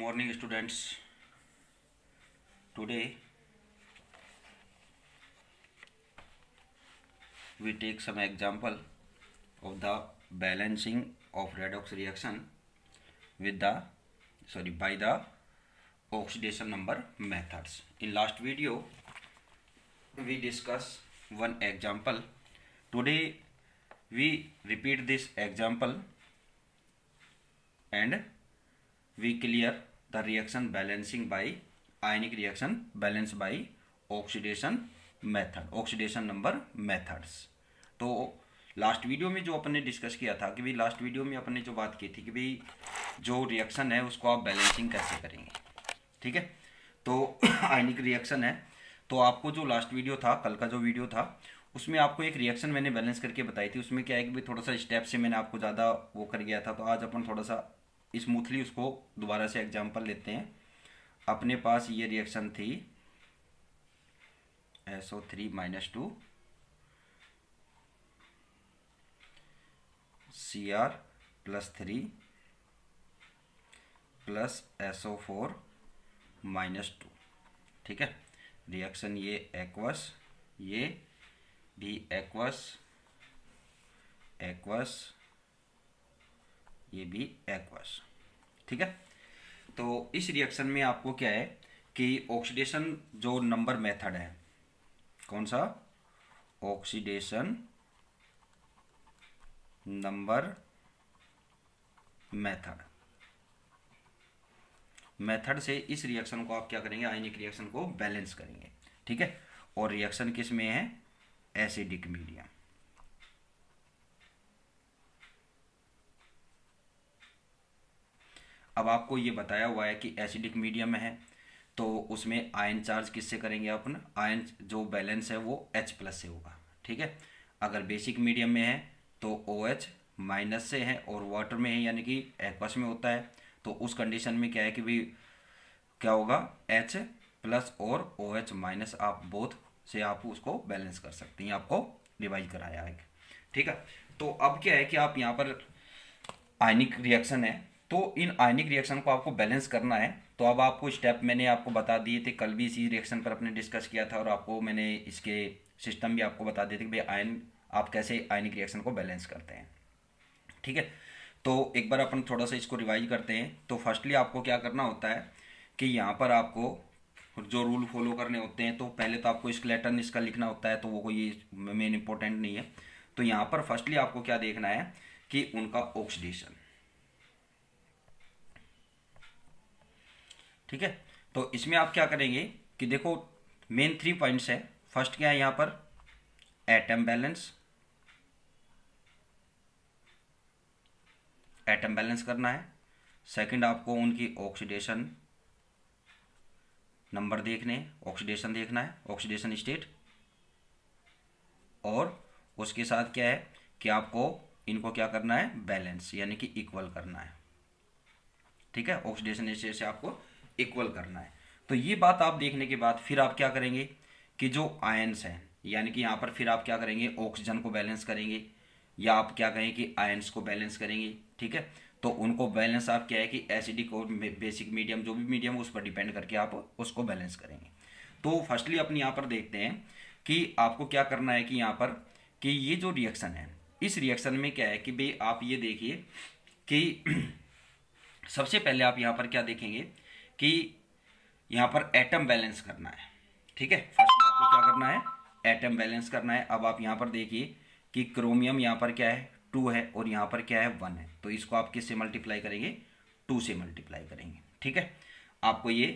morning students today we take some example of the balancing of redox reaction with the sorry by the oxidation number methods in last video we discuss one example today we repeat this example and we clear the reaction balancing by ionic reaction balanced by oxidation method oxidation number methods तो last video में जो अपन ने discuss किया था कि भाई last video में अपन ने जो बात की थी कि भाई जो रिएक्शन है उसको आप बैलेंसिंग कैसे करेंगे ठीक है तो आयनिक रिएक्शन है तो आपको जो लास्ट वीडियो था कल का जो वीडियो था उसमें आपको एक रिएक्शन मैंने बैलेंस करके बताई थी उसमें क्या है कि भाई थोड़ा सा स्टेप से मैंने आपको ज़्यादा वो कर गया था तो आज अपन थोड़ा सा स्मूथली उसको दोबारा से एग्जाम्पल लेते हैं अपने पास ये रिएक्शन थी SO three minus two C R plus three plus S four minus two ठीक है रिएक्शन ये एक्वस ये भी एक्वस एक्वस ये भी एक्वस ठीक है तो इस रिएक्शन में आपको क्या है कि ऑक्सीडेशन जो नंबर मेथड है कौन सा ऑक्सीडेशन नंबर मेथड मेथड से इस रिएक्शन को आप क्या करेंगे आयनिक रिएक्शन को बैलेंस करेंगे ठीक है और रिएक्शन किस में है एसिडिक मीडियम अब आपको ये बताया हुआ है कि एसिडिक मीडियम में है तो उसमें आयन चार्ज किससे करेंगे अपन आयन जो बैलेंस है वो एच प्लस से होगा ठीक है अगर बेसिक मीडियम में है तो ओ OH माइनस से है और वाटर में है यानी कि एक्वस में होता है तो उस कंडीशन में क्या है कि भाई क्या होगा एच प्लस और ओ OH माइनस आप बोथ से आप उसको बैलेंस कर सकते हैं आपको रिवाइज कराया है ठीक है तो अब क्या है कि आप यहाँ पर आयनिक रिएक्शन है तो इन आयनिक रिएक्शन को आपको बैलेंस करना है तो अब आपको स्टेप मैंने आपको बता दिए थे कल भी इसी रिएक्शन पर अपने डिस्कस किया था और आपको मैंने इसके सिस्टम भी आपको बता दिए थे कि भाई आयन आप कैसे आयनिक रिएक्शन को बैलेंस करते हैं ठीक है तो एक बार अपन थोड़ा सा इसको रिवाइज करते हैं तो फर्स्टली आपको क्या करना होता है कि यहाँ पर आपको जो रूल फॉलो करने होते हैं तो पहले तो आपको लेटर इसका लिखना होता है तो वो कोई मेन इंपॉर्टेंट नहीं है तो यहाँ पर फर्स्टली आपको क्या देखना है कि उनका ऑक्सीडेशन ठीक है तो इसमें आप क्या करेंगे कि देखो मेन थ्री पॉइंट्स है फर्स्ट क्या है यहां पर एटम बैलेंस एटम बैलेंस करना है सेकंड आपको उनकी ऑक्सीडेशन नंबर देखने ऑक्सीडेशन देखना है ऑक्सीडेशन स्टेट और उसके साथ क्या है कि आपको इनको क्या करना है बैलेंस यानी कि इक्वल करना है ठीक है ऑक्सीडेशन स्टेट से आपको इक्वल करना है तो ये बात आप देखने के बाद फिर आप क्या करेंगे कि जो आयन्स हैं यानी कि यहाँ पर फिर आप क्या करेंगे ऑक्सीजन को बैलेंस करेंगे या आप क्या कहें कि आयन्स को बैलेंस करेंगे ठीक है तो उनको बैलेंस आप क्या है कि एसिडिक और बेसिक मीडियम जो भी मीडियम उस पर डिपेंड करके आप उसको बैलेंस करेंगे तो फर्स्टली अपने यहाँ पर देखते हैं कि आपको क्या करना है कि यहाँ पर कि ये जो रिएक्शन है इस रिएक्शन में क्या है कि भाई आप ये देखिए कि सबसे पहले आप यहाँ पर क्या देखेंगे कि यहाँ पर एटम बैलेंस करना है ठीक है फर्स्ट में आपको क्या करना है एटम बैलेंस करना है अब आप यहाँ पर देखिए कि क्रोमियम यहाँ पर क्या है टू है और यहाँ पर क्या है वन है तो इसको आप किस से मल्टीप्लाई करेंगे टू से मल्टीप्लाई करेंगे ठीक है आपको ये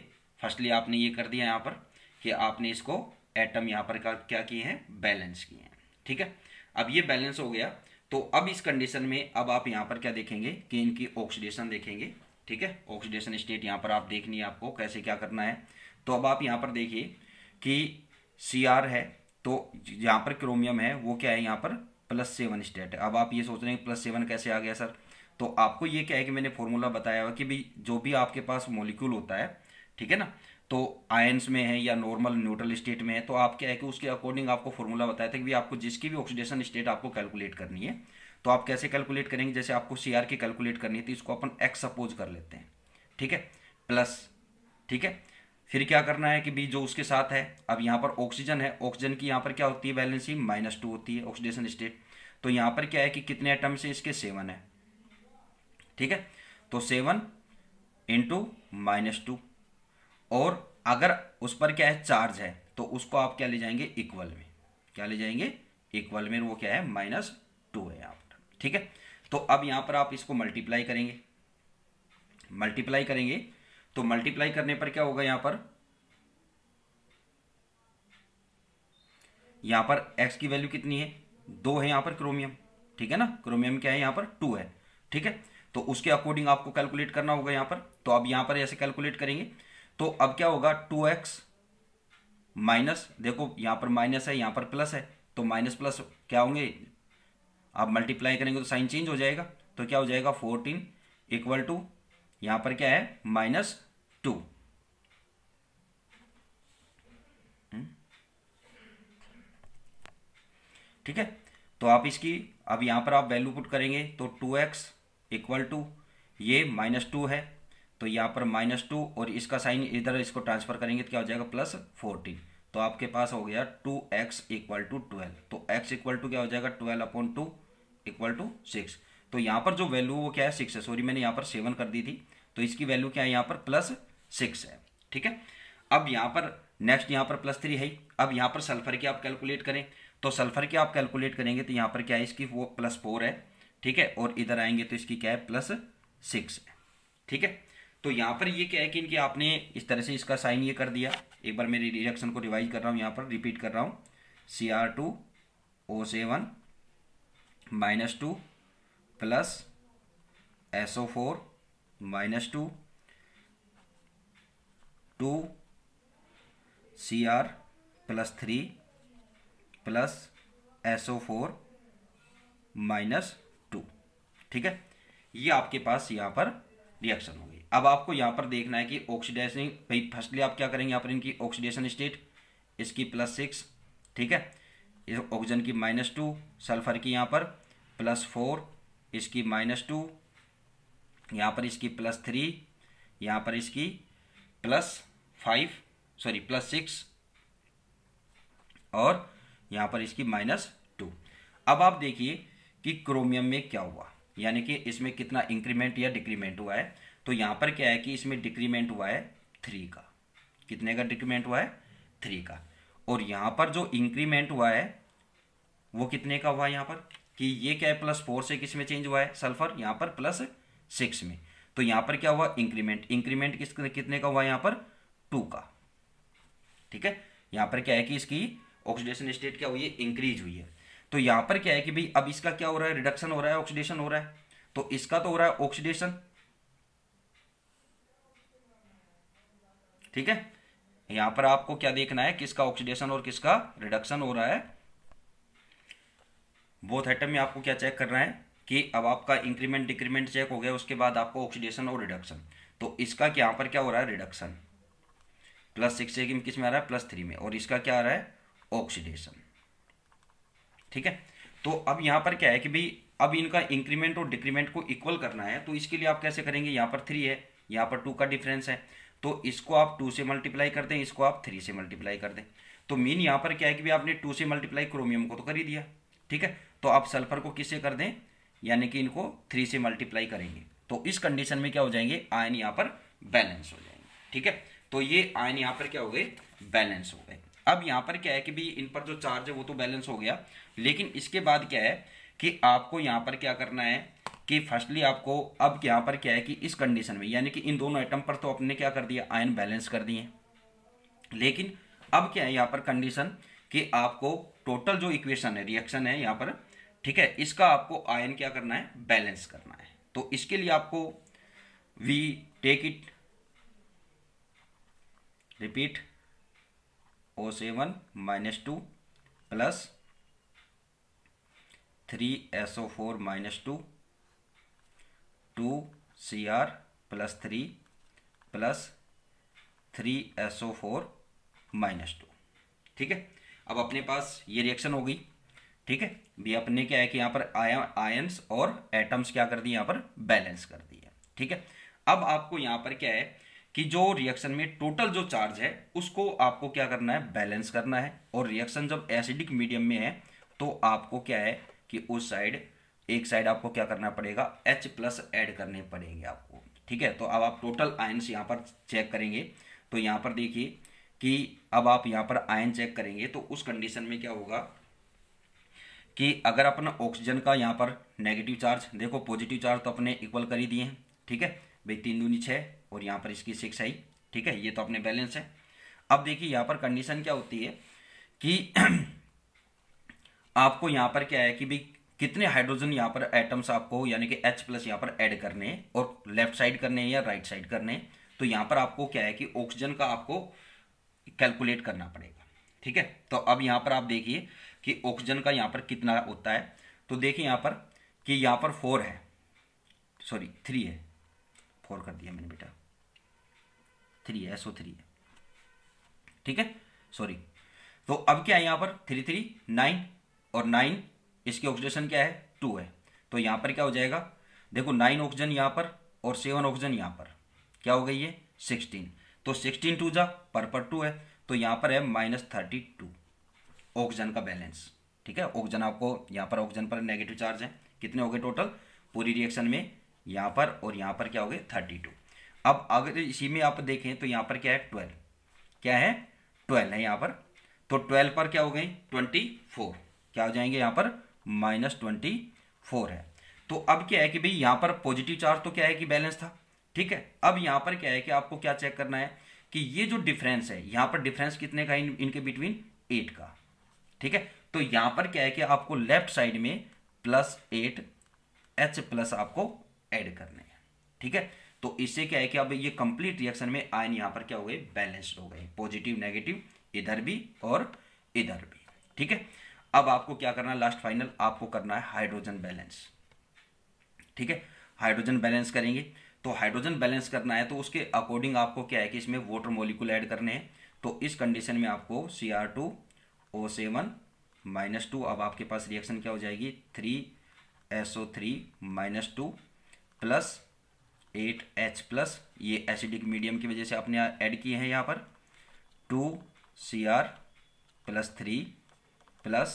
फर्स्टली आपने ये कर दिया यहाँ पर कि आपने इसको एटम यहाँ पर क्या किए हैं बैलेंस किए हैं ठीक है अब ये बैलेंस हो गया तो अब इस कंडीशन में अब आप यहाँ पर क्या देखेंगे कि इनकी ऑक्सीडेशन देखेंगे ठीक है ऑक्सीडेशन स्टेट यहाँ पर आप देखनी है आपको कैसे क्या करना है तो अब आप यहाँ पर देखिए कि सी आर है तो यहाँ पर क्रोमियम है वो क्या है यहाँ पर प्लस सेवन स्टेट है अब आप ये सोच रहे हैं प्लस सेवन कैसे आ गया सर तो आपको ये क्या है कि मैंने फॉर्मूला बताया हुआ कि भाई जो भी आपके पास मोलिक्यूल होता है ठीक है ना तो आयंस में है या नॉर्मल न्यूट्रल स्टेट में है तो आप क्या है कि उसके अकॉर्डिंग आपको फॉर्मूला बताया था कि भी आपको जिसकी भी ऑक्सीडेशन स्टेट आपको कैलकुलेट करनी है तो आप कैसे कैलकुलेट करेंगे जैसे आपको सी आर की कैलकुलेट करनी है तो इसको अपन एक्स सपोज कर लेते हैं ठीक है प्लस ठीक है फिर क्या करना है कि बी जो उसके साथ है अब यहाँ पर ऑक्सीजन है ऑक्सीजन की यहाँ पर क्या होती है बैलेंसी माइनस टू होती है ऑक्सीडेशन स्टेट तो यहाँ पर क्या है कि कितने आइटम्स है इसके सेवन है ठीक है तो सेवन इंटू माइनस टू और अगर उस पर क्या है चार्ज है तो उसको आप क्या ले जाएंगे इक्वल में क्या ले जाएंगे इक्वल में वो क्या है माइनस टू है यहाँ ठीक है तो अब यहां पर आप इसको मल्टीप्लाई करेंगे मल्टीप्लाई करेंगे तो मल्टीप्लाई करने पर क्या होगा यहां पर यहां पर एक्स की वैल्यू कितनी है दो है यहां पर क्रोमियम ठीक है ना क्रोमियम क्या है यहां पर टू है ठीक है तो उसके अकॉर्डिंग आपको कैलकुलेट करना होगा यहां पर तो अब यहां पर ऐसे कैलकुलेट करेंगे तो अब क्या होगा टू एक्स माइनस देखो यहां पर माइनस है यहां पर प्लस है तो माइनस प्लस क्या होंगे आप मल्टीप्लाई करेंगे तो साइन चेंज हो जाएगा तो क्या हो जाएगा फोर्टीन इक्वल टू यहां पर क्या है माइनस हम्म। टू ठीक है तो आप इसकी अब यहां पर आप वैल्यू पुट करेंगे तो टू एक्स इक्वल टू ये माइनस टू है तो यहां पर माइनस टू और इसका साइन इधर इसको ट्रांसफर करेंगे तो क्या हो जाएगा प्लस फोर्टीन तो आपके पास हो गया two X equal to twelve तो एक्स इक्वल टू क्या हो जाएगा twelve upon two equal to six तो यहाँ पर जो वैल्यू वो क्या है सिक्स है सॉरी मैंने यहाँ पर सेवन कर दी थी तो इसकी वैल्यू क्या है यहाँ पर प्लस सिक्स है ठीक है अब यहाँ पर नेक्स्ट यहाँ पर प्लस थ्री है अब यहाँ पर सल्फर की आप कैलकुलेट करें तो सल्फर की आप कैलकुलेट करेंगे तो यहाँ पर क्या है इसकी वो प्लस फोर है ठीक है और इधर आएंगे तो इसकी क्या है प्लस सिक्स है ठीक है तो यहाँ पर ये क्या है कि इनके आपने इस तरह से इसका साइन ये कर दिया एक बार मेरी रिएक्शन को रिवाइज कर रहा हूँ यहाँ पर रिपीट कर रहा हूँ C R two O seven minus two plus SO four minus two two C R plus three plus SO four minus two ठीक है ये आपके पास यहाँ पर रिएक्शन हो गई अब आपको यहाँ पर देखना है कि ऑक्सीडेशन भाई फर्स्टली आप क्या करेंगे यहाँ पर इनकी ऑक्सीडेशन स्टेट इसकी प्लस सिक्स ठीक है ऑक्सीजन की माइनस टू सल्फर की यहाँ पर प्लस फोर इसकी माइनस टू यहाँ पर इसकी प्लस थ्री यहाँ पर इसकी plus five sorry plus six और यहाँ पर इसकी माइनस टू अब आप देखिए कि क्रोमियम में क्या हुआ यानी कि इसमें कितना इंक्रीमेंट या डिक्रीमेंट हुआ है तो यहाँ पर क्या है कि इसमें डिक्रीमेंट हुआ है थ्री का कितने का डिक्रीमेंट हुआ है थ्री का और यहां पर जो इंक्रीमेंट हुआ है वो कितने का हुआ है पर कि ये क्या है प्लस फोर से किस में चेंज हुआ है सल्फर यहां पर प्लस सिक्स में तो यहां पर क्या हुआ इंक्रीमेंट इंक्रीमेंट किस कितने का हुआ यहां पर टू का ठीक है यहां पर क्या है कि इसकी ऑक्सीडेशन स्टेट क्या हुई है इंक्रीज हुई है तो यहां पर क्या है कि भाई अब इसका क्या हो रहा है रिडक्शन हो रहा है ऑक्सीडेशन हो रहा है तो इसका तो हो रहा है ऑक्सीडेशन ठीक है यहां पर आपको क्या देखना है किसका ऑक्सीडेशन और किसका रिडक्शन हो रहा है बोथ आइटम में आपको क्या चेक करना है कि अब आपका इंक्रीमेंट डिक्रीमेंट चेक हो गया उसके बाद आपको ऑक्सीडेशन और रिडक्शन तो इसका यहां पर क्या हो रहा है रिडक्शन प्लस सिक्स एक किस में आ रहा है प्लस थ्री में और इसका क्या आ रहा है ऑक्सीडेशन ठीक है तो अब यहां पर क्या है कि भाई अब इनका इंक्रीमेंट और डिक्रीमेंट को इक्वल करना है तो इसके लिए आप कैसे करेंगे यहां पर थ्री है यहां पर टू का डिफरेंस है तो इसको आप टू से मल्टीप्लाई कर दें इसको आप थ्री से मल्टीप्लाई कर दें तो मीन यहां पर क्या है कि भी आपने टू से मल्टीप्लाई क्रोमियम को तो कर ही दिया ठीक है तो आप सल्फर को किससे कर दें यानी कि इनको थ्री से मल्टीप्लाई करेंगे तो इस कंडीशन में क्या हो जाएंगे आयन यहां पर बैलेंस हो जाएंगे ठीक है तो ये आयन यहां पर क्या हो गए बैलेंस हो गए अब यहां पर क्या है कि भी इन पर जो चार्ज है वो तो बैलेंस हो गया लेकिन इसके बाद क्या है कि आपको यहाँ पर क्या करना है कि फर्स्टली आपको अब यहाँ पर क्या है कि इस कंडीशन में यानी कि इन दोनों आइटम पर तो आपने क्या कर दिया आयन बैलेंस कर दिए लेकिन अब क्या है यहाँ पर कंडीशन कि आपको टोटल जो इक्वेशन है रिएक्शन है यहाँ पर ठीक है इसका आपको आयन क्या करना है बैलेंस करना है तो इसके लिए आपको we take it repeat O seven minus two plus three S O four minus two two C R plus three plus three S O four minus two ठीक है अब अपने पास ये रिएक्शन हो गई ठीक है भी अपने क्या है कि यहाँ पर आयन्स और एटम्स क्या कर दिए यहाँ पर बैलेंस कर दिए ठीक है अब आपको यहाँ पर क्या है कि जो रिएक्शन में टोटल जो चार्ज है उसको आपको क्या करना है बैलेंस करना है और रिएक्शन जब एसिडिक मीडियम में है तो आपको क्या है कि उस साइड एक साइड आपको क्या करना पड़ेगा एच प्लस एड करने पड़ेंगे आपको ठीक है तो अब आप टोटल आयन यहां पर चेक करेंगे तो यहां पर देखिए कि अब आप यहां पर आयन चेक करेंगे तो उस कंडीशन में क्या होगा कि अगर अपना ऑक्सीजन का यहां पर नेगेटिव चार्ज देखो पॉजिटिव चार्ज तो अपने इक्वल कर ही दिए हैं ठीक है भाई तीन दूनी छः और यहां पर इसकी सिक्स आई ठीक है ये तो अपने बैलेंस है अब देखिए यहां पर कंडीशन क्या होती है कि आपको यहां पर क्या है कि भाई कितने हाइड्रोजन यहाँ पर एटम्स आपको यानी कि H प्लस यहां पर ऐड करने हैं और लेफ्ट साइड करने हैं या राइट साइड करने हैं तो यहां पर आपको क्या है कि ऑक्सीजन का आपको कैलकुलेट करना पड़ेगा ठीक है तो अब यहां पर आप देखिए कि ऑक्सीजन का यहां पर कितना होता है तो देखिए यहां पर कि यहां पर फोर है सॉरी थ्री है फोर कर दिया मैंने बेटा थ्री है सो थ्री है ठीक है सॉरी तो अब क्या है यहां पर थ्री थ्री नाइन और नाइन इसकी ऑक्सीडेशन क्या है टू है तो यहाँ पर क्या हो जाएगा देखो नाइन ऑक्सीजन यहाँ पर और सेवन ऑक्सीजन यहाँ पर क्या हो गई है सिक्सटीन तो सिक्सटीन टू जा पर पर टू है तो यहाँ पर है माइनस थर्टी टू ऑक्सीजन का बैलेंस ठीक है ऑक्सीजन आपको यहाँ पर ऑक्सीजन पर नेगेटिव चार्ज है कितने हो गए टोटल पूरी रिएक्शन में यहाँ पर और यहाँ पर क्या हो गए थर्टी टू अब अगर इसी में आप देखें तो यहाँ पर क्या है ट्वेल्व क्या है ट्वेल्व है यहाँ पर तो ट्वेल्व पर क्या हो गई ट्वेंटी फोर क्या हो जाएंगे यहां पर माइनस ट्वेंटी फोर है तो अब क्या है कि भाई यहां पर पॉजिटिव चार्ज तो क्या है कि बैलेंस था ठीक है अब यहां पर क्या है कि आपको क्या चेक करना है कि ये जो डिफरेंस है यहां पर डिफरेंस कितने का इन, इनके बिटवीन एट का ठीक है तो यहां पर क्या है कि आपको लेफ्ट साइड में प्लस एट एच प्लस आपको एड करने हैं ठीक है तो इससे क्या है कि अब ये कंप्लीट रिएक्शन में आयन यहां पर क्या हो गए बैलेंस्ड हो गए पॉजिटिव नेगेटिव इधर भी और इधर भी ठीक है अब आपको क्या करना है लास्ट फाइनल आपको करना है हाइड्रोजन बैलेंस ठीक है हाइड्रोजन बैलेंस करेंगे तो हाइड्रोजन बैलेंस करना है तो उसके अकॉर्डिंग आपको क्या है कि इसमें वाटर मॉलिक्यूल ऐड करने हैं तो इस कंडीशन में आपको C R two O seven minus two अब आपके पास रिएक्शन क्या हो जाएगी three S O three minus two plus eight H plus ये एसिडिक मीडियम की वजह से आपने ऐड किए हैं यहाँ पर two C R plus three plus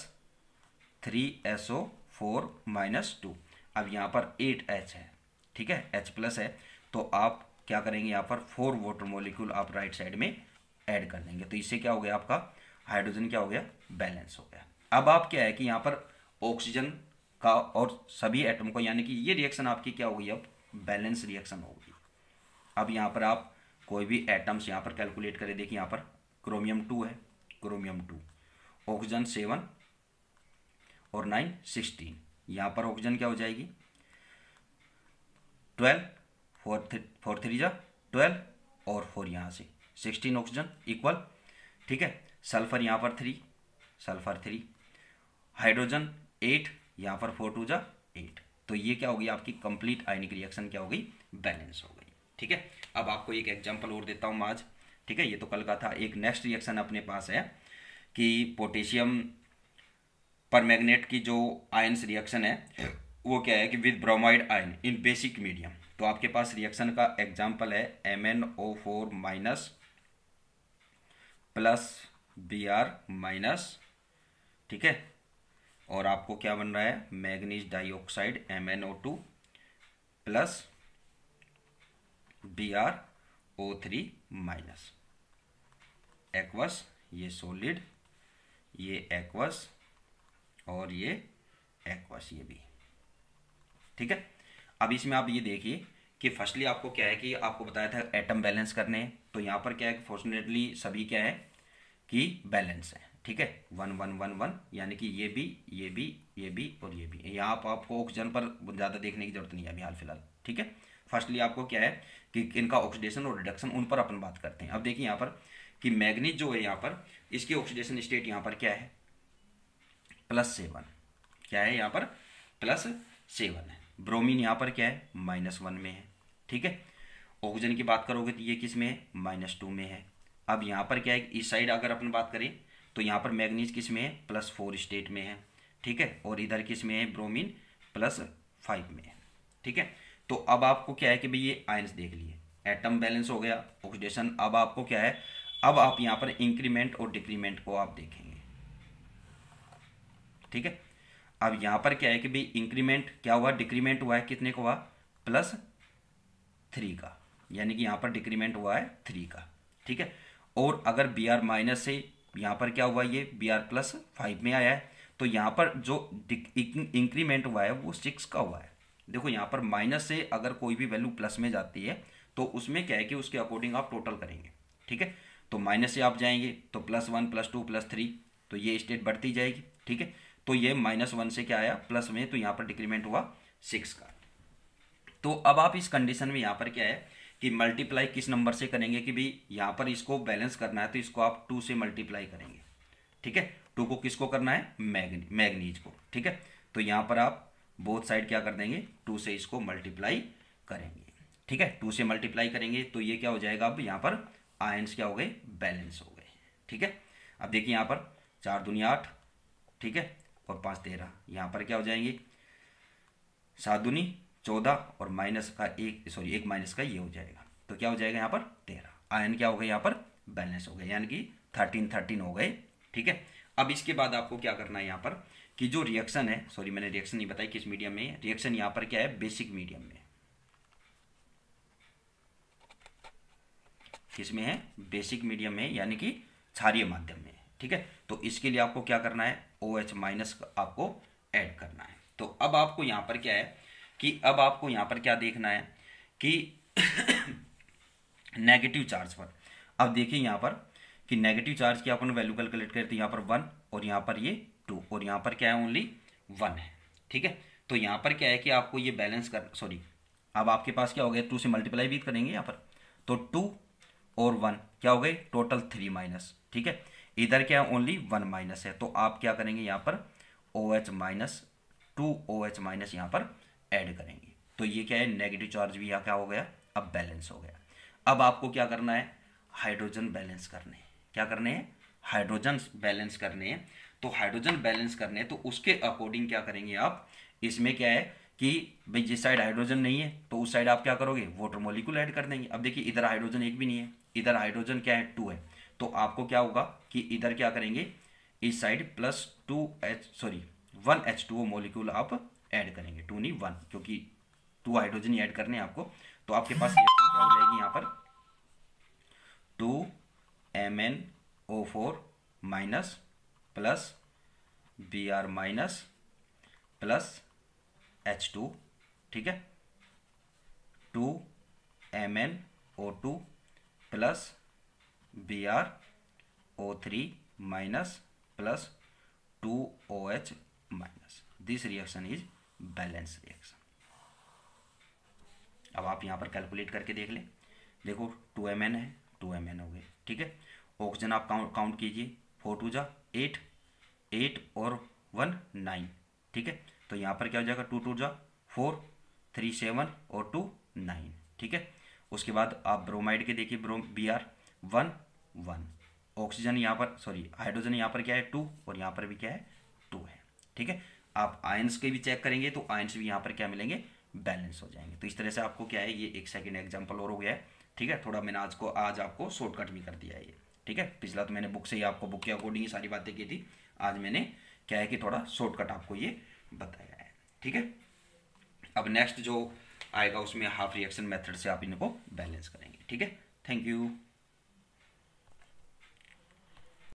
three S O four minus two अब यहाँ पर एट एच है ठीक है एच प्लस है तो आप क्या करेंगे यहाँ पर फोर वाटर मोलिक्यूल आप राइट साइड में ऐड कर लेंगे तो इससे क्या हो गया आपका हाइड्रोजन क्या हो गया बैलेंस हो गया अब आप क्या है कि यहाँ पर ऑक्सीजन का और सभी एटम को यानी कि ये रिएक्शन आपकी क्या होगी अब बैलेंस रिएक्शन होगी अब यहाँ पर आप कोई भी एटम्स यहाँ पर कैलकुलेट करें देखिए यहाँ पर क्रोमियम टू है क्रोमियम टू ऑक्सीजन सेवन और नाइन सिक्सटीन यहाँ पर ऑक्सीजन क्या हो जाएगी twelve four three four three जा ट्वेल्व और फोर यहाँ से सिक्सटीन ऑक्सीजन इक्वल ठीक है सल्फर यहाँ पर three sulphur three hydrogen eight यहाँ पर फोर टू जा एट तो ये क्या होगी आपकी कंप्लीट आयनिक रिएक्शन क्या हो गई बैलेंस हो गई ठीक है अब आपको एक एग्जाम्पल और देता हूं आज ठीक है ये तो कल का था एक नेक्स्ट रिएक्शन अपने पास है कि पोटेशियम पर मैग्नेट की जो आयन्स रिएक्शन है वो क्या है कि with bromide ion in basic medium तो आपके पास रिएक्शन का एग्जाम्पल है M N O four minus plus B R minus ठीक है और आपको क्या बन रहा है manganese dioxide M N O two plus B R O three minus aqueous ये सोलिड ये एक्वस और ये एक्वस ये भी ठीक है अब इसमें आप ये देखिए कि फर्स्टली आपको क्या है कि आपको बताया था एटम बैलेंस करने हैं तो यहाँ पर क्या है फॉर्चुनेटली सभी क्या है कि बैलेंस है ठीक है वन वन वन वन यानी कि ये भी ये भी ये भी और ये भी यहाँ आप, आपको ऑक्सीजन पर ज़्यादा देखने की जरूरत नहीं है अभी हाल फिलहाल ठीक है फर्स्टली आपको क्या है कि इनका ऑक्सीडेशन और रिडक्शन उन पर अपन बात करते हैं अब देखिए यहाँ पर कि मैग्नीज जो है यहां पर इसकी ऑक्सीडेशन स्टेट यहां पर क्या है प्लस सेवन क्या है यहां पर प्लस सेवन है ब्रोमीन यहां पर क्या है माइनस वन में है ठीक है ऑक्सीजन की बात करोगे तो ये किस में है माइनस टू में है अब यहां पर क्या है इस साइड अगर अपन बात करें तो यहां पर मैग्नीज किस में है प्लस फोर स्टेट में है ठीक है और इधर किस में है ब्रोमीन प्लस फाइव में है ठीक है तो अब आपको क्या है कि भाई ये आयंस देख लिए एटम बैलेंस हो गया ऑक्सीडेशन अब आपको क्या है अब आप यहां पर इंक्रीमेंट और डिक्रीमेंट को आप देखेंगे ठीक है अब यहां पर क्या है कि भाई इंक्रीमेंट क्या हुआ डिक्रीमेंट हुआ है कितने को हुआ प्लस थ्री का यानी कि यहां पर डिक्रीमेंट हुआ है थ्री का ठीक है और अगर बी आर माइनस से यहां पर क्या हुआ ये बी आर प्लस फाइव में आया है तो यहां पर जो इंक्रीमेंट हुआ है वो सिक्स का हुआ है देखो यहां पर माइनस से अगर कोई भी वैल्यू प्लस में जाती है तो उसमें क्या है कि उसके अकॉर्डिंग आप टोटल करेंगे ठीक है तो माइनस से आप जाएंगे तो plus one plus two plus three तो ये स्टेट बढ़ती जाएगी ठीक है तो ये माइनस वन से क्या आया प्लस में तो यहाँ पर डिक्रीमेंट हुआ सिक्स का तो अब आप इस कंडीशन में यहाँ पर क्या है कि मल्टीप्लाई किस नंबर से करेंगे कि भाई यहाँ पर इसको बैलेंस करना है तो इसको आप टू से मल्टीप्लाई करेंगे ठीक है टू को किसको करना है मैगनी मैगनीज को ठीक है तो यहाँ पर आप बोथ साइड क्या कर देंगे टू से इसको मल्टीप्लाई करेंगे ठीक है टू से मल्टीप्लाई करेंगे तो ये क्या हो जाएगा अब यहाँ पर आयंस क्या हो गए बैलेंस हो गए ठीक है अब देखिए यहाँ पर चार दुनिया आठ ठीक है और पाँच तेरह यहाँ पर क्या हो जाएंगे सात दुनी चौदह और माइनस का एक सॉरी एक माइनस का ये हो जाएगा तो क्या हो जाएगा यहाँ पर तेरह आयन क्या हो गए यहाँ पर बैलेंस हो गए यानी कि थर्टीन थर्टीन हो गए ठीक है अब इसके बाद आपको क्या करना है यहाँ पर कि जो रिएक्शन है सॉरी मैंने रिएक्शन नहीं बताई किस मीडियम में रिएक्शन यहाँ पर क्या है बेसिक मीडियम में किस में है बेसिक मीडियम में यानी कि क्षारिय माध्यम में ठीक है तो इसके लिए आपको क्या करना है ओ एच माइनस आपको ऐड करना है तो अब आपको यहाँ पर क्या है कि अब आपको यहाँ पर क्या देखना है कि नेगेटिव चार्ज पर अब देखिए यहाँ पर कि नेगेटिव चार्ज की अपन वैल्यू कैलकुलेट करते हैं यहाँ पर वन और यहाँ पर ये टू और यहाँ पर क्या है ओनली वन है ठीक है तो यहाँ पर क्या है कि आपको ये बैलेंस कर सॉरी अब आपके पास क्या हो गया टू से मल्टीप्लाई भी करेंगे यहाँ पर तो टू और वन क्या हो गए टोटल थ्री माइनस ठीक है इधर क्या है ओनली वन माइनस है तो आप क्या करेंगे यहाँ पर O H minus two O H minus यहाँ पर ऐड करेंगे तो ये क्या है नेगेटिव चार्ज भी यहाँ क्या हो गया अब बैलेंस हो गया अब आपको क्या करना है हाइड्रोजन बैलेंस करने क्या करने हैं हाइड्रोजन बैलेंस करने हैं तो हाइड्रोजन बैलेंस करने हैं तो उसके अकॉर्डिंग क्या करेंगे आप इसमें क्या है कि भाई जिस साइड हाइड्रोजन नहीं है तो उस साइड आप क्या करोगे वाटर मॉलिक्यूल ऐड कर देंगे अब देखिए इधर हाइड्रोजन एक भी नहीं है इधर हाइड्रोजन क्या है टू है तो आपको क्या होगा कि इधर क्या करेंगे इस side plus two H sorry one H two molecule आप ऐड करेंगे टू नहीं वन क्योंकि टू हाइड्रोजन ही ऐड करने हैं आपको तो आपके पास ये क्या हो जाएगी यहाँ पर two M N O four minus plus B R minus plus H two ठीक है two M N O two plus B R O three minus plus two O H minus this reaction is balance reaction अब आप यहाँ पर calculate करके देख लें देखो टू एम एन है टू एम एन हो गए ठीक है ऑक्सीजन आप काउंट काउंट कीजिए फोर टू जा एट एट और वन नाइन ठीक है तो यहाँ पर क्या हो जाएगा टू टू जा फोर थ्री सेवन और टू नाइन ठीक है उसके बाद आप ब्रोमाइड के देखिए ब्रोम B R one one oxygen यहाँ पर सॉरी हाइड्रोजन यहाँ पर क्या है टू और यहाँ पर भी क्या है टू है ठीक है आप आयंस के भी चेक करेंगे तो आयंस भी यहाँ पर क्या मिलेंगे बैलेंस हो जाएंगे तो इस तरह से आपको क्या है ये एक सेकेंड एग्जाम्पल और हो गया है ठीक है थोड़ा मैंने आज को आज आपको शॉर्टकट भी कर दिया है ये ठीक है पिछला तो मैंने बुक से ही आपको बुक के अकॉर्डिंग ही सारी बातें की थी आज मैंने क्या है कि थोड़ा शॉर्टकट आपको ये बताया है ठीक है अब नेक्स्ट जो आएगा उसमें हाफ रिएक्शन मेथड से आप इनको बैलेंस करेंगे ठीक है थैंक यू